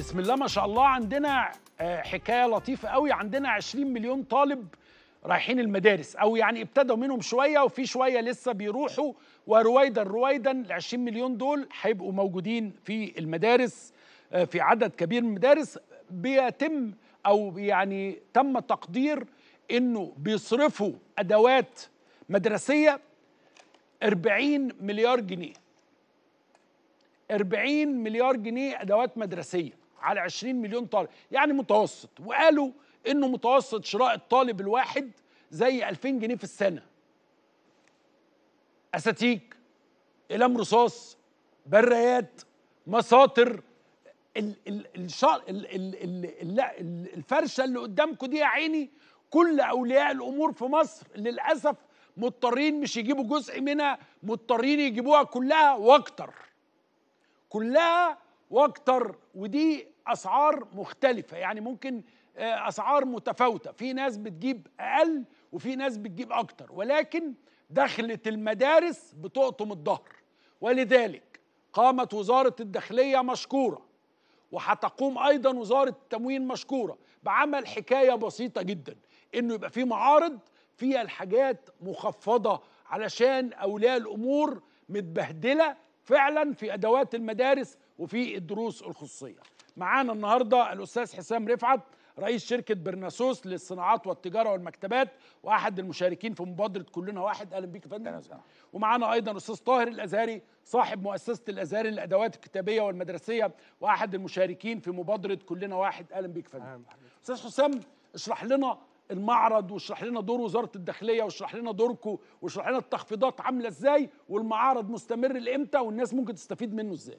بسم الله ما شاء الله عندنا آه، حكايه لطيفه قوي عندنا 20 مليون طالب رايحين المدارس او يعني ابتدوا منهم شويه وفي شويه لسه بيروحوا ورويدا رويدا ال 20 مليون دول هيبقوا موجودين في المدارس آه، في عدد كبير من المدارس بيتم او يعني تم تقدير انه بيصرفوا ادوات مدرسيه 40 مليار جنيه 40 مليار جنيه ادوات مدرسيه على 20 مليون طالب يعني متوسط وقالوا انه متوسط شراء الطالب الواحد زي 2000 جنيه في السنه اساتيك قلم رصاص برايات مساطر ال ال ال ال ال الفرشه اللي قدامكم دي يا عيني كل اولياء الامور في مصر للاسف مضطرين مش يجيبوا جزء منها مضطرين يجيبوها كلها واكتر كلها واكتر ودي اسعار مختلفه يعني ممكن آه، اسعار متفاوته في ناس بتجيب اقل وفي ناس بتجيب اكتر ولكن دخلت المدارس بتقطم الظهر ولذلك قامت وزارة الداخلية مشكورة وهتقوم أيضا وزارة التموين مشكورة بعمل حكاية بسيطة جدا إنه يبقى في معارض فيها الحاجات مخفضة علشان أولياء الأمور متبهدلة فعلا في أدوات المدارس وفي الدروس الخصوصية معانا النهارده الاستاذ حسام رفعت رئيس شركه برناسوس للصناعات والتجاره والمكتبات واحد المشاركين في مبادره كلنا واحد اهلا بيك يا فندم ومعانا ايضا الاستاذ طاهر الازهري صاحب مؤسسه الازهري للادوات الكتابيه والمدرسيه واحد المشاركين في مبادره كلنا واحد اهلا بيك يا فندم استاذ حسام اشرح لنا المعرض واشرح لنا دور وزاره الداخليه واشرح لنا دوركم واشرح لنا التخفيضات عامله ازاي والمعارض مستمر لامتى والناس ممكن تستفيد منه ازاي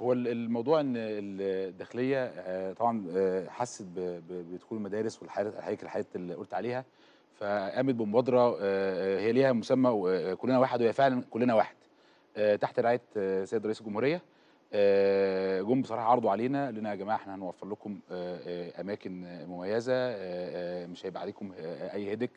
هو الموضوع ان الداخليه آه، طبعا آه، حست بدخول المدارس والحاجات الحياة اللي قلت عليها فقامت بمبادره آه، هي ليها مسمى كلنا واحد وهي فعلا كلنا واحد تحت رعايه سيد رئيس الجمهوريه جم بصراحه عرضوا علينا لنا يا جماعه احنا هنوفر لكم اماكن مميزه مش هيبقى عليكم اي هدك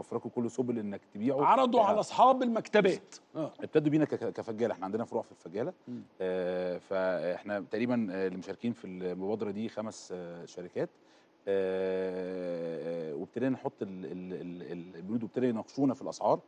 وفر كل سبل انك تبيعه عرضوا على اصحاب المكتبات آه. ابتدوا بينا كفجاله احنا عندنا فروع في الفجاله آه فاحنا تقريبا آه، اللي مشاركين في المبادره دي خمس آه شركات آه, آه، وابتدينا نحط البنود وابتدوا يناقشونا في الاسعار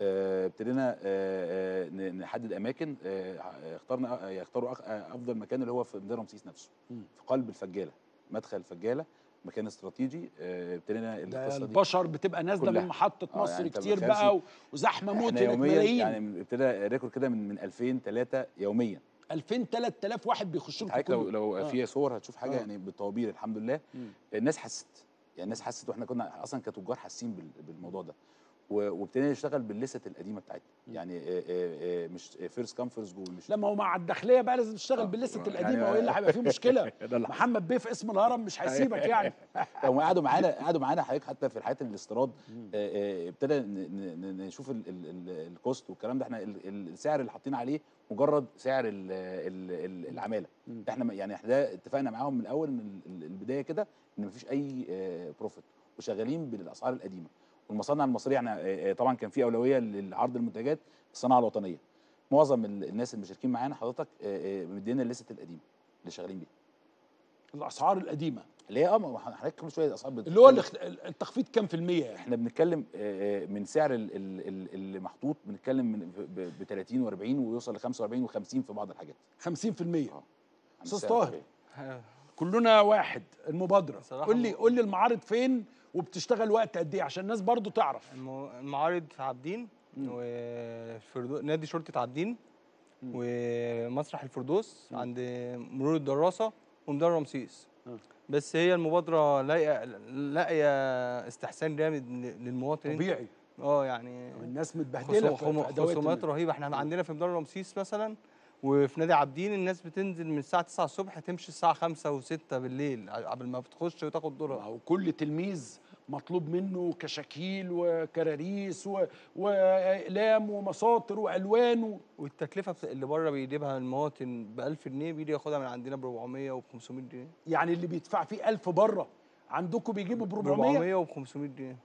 آه، ابتدينا آه نحدد اماكن آه اخترنا يختاروا افضل مكان اللي هو في ميدان رمسيس نفسه م. في قلب الفجاله مدخل الفجاله مكان استراتيجي آه، ابتدينا القصه دي البشر بتبقى نازله من محطه آه، مصر يعني كتير بقى وزحمه موت ملايين يعني ابتدى ريكورد كده من من 2000 3 يوميا 2000 3000 واحد بيخشوا لكم لو لو آه. في صور هتشوف حاجه آه. يعني بالطوابير الحمد لله م. الناس حست يعني الناس حست واحنا كنا اصلا كتجار حاسين بالموضوع ده وابتدينا نشتغل بالليست القديمه بتاعتنا يعني آآ آآ مش فيرست كام فيرست جول مش لا ما هو مع الداخليه بقى لازم تشتغل آه، بالليست يعني القديمه والا هيبقى في مشكله محمد بيه في اسم الهرم مش هيسيبك يعني هم قعدوا معانا قعدوا معانا حضرتك حتى في حياه الاستيراد ابتدى نشوف الكوست والكلام ده احنا السعر اللي حاطين عليه مجرد سعر العماله احنا يعني ده اتفقنا معاهم من الاول من البدايه كده ان مفيش اي بروفيت وشغالين بالاسعار القديمه والمصانع المصريه يعني آه، آه، طبعا كان في اولويه لعرض المنتجات الصناعه الوطنيه معظم الناس المشاركين معانا حضرتك آه، مدينا الليست القديمه اللي شغالين بيها الاسعار القديمه اللي هي اه حضرتك كل شويه الاسعار اللي هو التخفيض كام في المية يعني؟ احنا بنتكلم من سعر اللي محطوط بنتكلم من ب 30 و40 ويوصل ل 45 و50 في بعض الحاجات 50% اه استاذ طاهر كلنا واحد المبادره قول لي قول لي المعارض فين وبتشتغل وقت قد ايه عشان الناس برضو تعرف المعارض في عابدين وفردوس نادي شرطه عابدين ومسرح الفردوس مم. عند مرور الدراسه ومدار رمسيس بس هي المبادره لاقيه لاقيه استحسان جامد للمواطن طبيعي اه يعني الناس متبهدله خصومات رهيبه احنا عندنا في مدار رمسيس مثلا وفي نادي عابدين الناس بتنزل من الساعه 9 الصبح تمشي الساعه 5 و6 بالليل قبل ما بتخش وتاخد دورها وكل تلميذ مطلوب منه كشاكيل وكراريس و... واقلام ومساطر والوان والتكلفه اللي بره بيجيبها المواطن ب 1000 جنيه بيجي ياخدها من عندنا ب 400 و 500 جنيه يعني اللي بيدفع فيه 1000 بره عندكم بيجيبوا ب 400 400 500 جنيه